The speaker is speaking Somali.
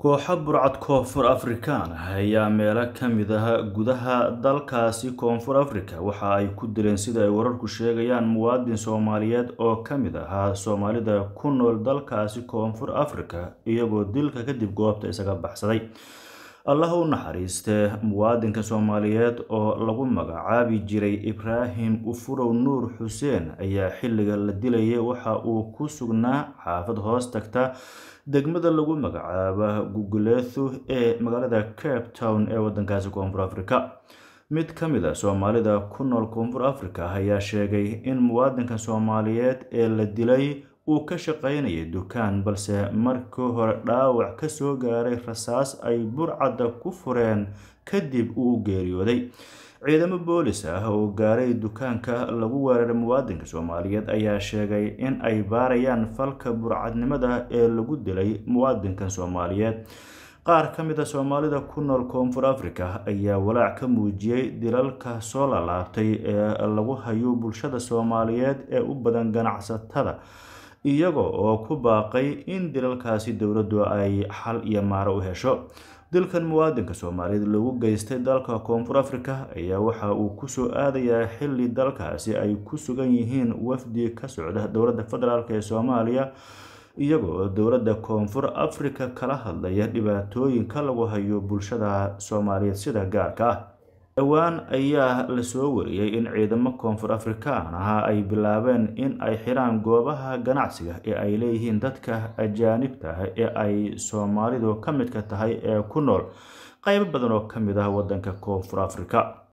kooxo burcad koonfur afrikaan ayaa meelo ka mid ah gudaha dalkaasi koonfur afrika waxa ay ku dileen sida ay wararku sheegayaan muwaadin soomaaliyeed oo ka mid ahaa soomaalida ku nool dalkaasi koonfur afrika iyagoo dilka kadib goobta isaga baxsaday allaha u naxariiste muwaadinka soomaaliyeed oo lagu magacaabi jiray ibraahim ufurow nuur xuseen ayaa xilliga la dilayay waxa uu ku sugnaa xaafad hoos tagta degmada lagu magacaaba gugulethu ee magaalada cape town ee waddankaasi koonfur africa mid ka mid a ah soomaalida ku nool koonfur africa ayaa sheegay in muwaadinka soomaaliyeed ee la dilay uu ka shaqaynayay dukaan balse markii hore dhaawac ka soo gaaray rasaas ay burcadda ku fureen kadib uu geeriyooday ciidamo boolis ah oo gaaray dukaanka lagu weeraray muwaadinka soomaaliyeed ayaa sheegay in ay baarayaan falka burcadnimada ee lagu dilay muwaadinkan soomaaliyeed qaar ka mid a soomaalida ku nool koonfur africa ayaa walaac ka muujiyey dilalka soo lalaabtay ee lagu hayo bulshada soomaaliyeed ee u badan ganacsatada iyaga oo ku baaqay in dilalkaasi dowladdu ay xal iyo maaro u hesho dilkan muwaadinka soomaaliyeed lagu geystay dalka koonfur afrika ayaa waxa uu kusoo aadayaa xilli dalkaasi ay ku sugan yihiin wafdi ka socda dowladda federaalk ee soomaaliya iyaga oo dowladda koonfur afrika kala hadlaya dhibaatooyinka lagu hayo bulshada soomaaliyeed sida gaarka ah dhowaan ayaa lasoo wariyay in ciidamo koonfur afrikaan ah ay bilaabeen in ay xiraan goobaha ganacsiga ee ay leeyihiin dadka ajaanibta ah ee ay soomaalidu ka midka tahay ee ku nool qaybo badan oo ka mid ah waddanka koonfur afrika